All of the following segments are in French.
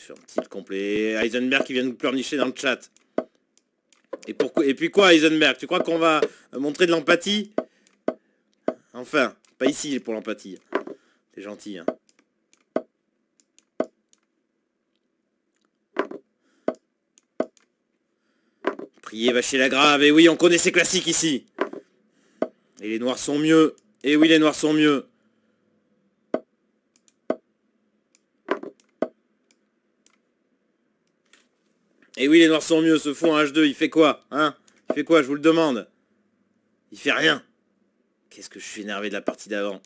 sur un titre complet. Eisenberg qui vient nous pleurnicher dans le chat. Et, pourquoi, et puis quoi, Eisenberg Tu crois qu'on va montrer de l'empathie Enfin, pas ici pour l'empathie. T'es gentil. Hein. Priez, vacher la grave. Et oui, on connaît ces classiques ici. Et les noirs sont mieux. Et oui, les noirs sont mieux. Et oui, les noirs sont mieux, ce fond H2, il fait quoi Hein Il fait quoi, je vous le demande Il fait rien. Qu'est-ce que je suis énervé de la partie d'avant.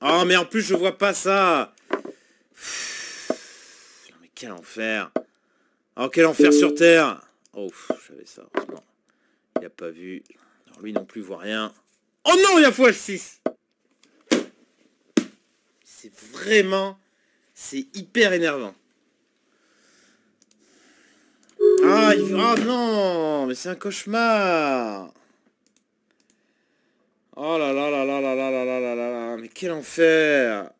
Oh, mais en plus, je vois pas ça Non, mais quel enfer Oh, quel enfer sur Terre Oh, j'avais ça, heureusement. Il a pas vu. Alors, lui non plus voit rien. Oh non, il a a h 6 C'est vraiment... C'est hyper énervant. Ah, non Mais c'est un cauchemar Oh là là là là là là là là là là là Mais quel enfer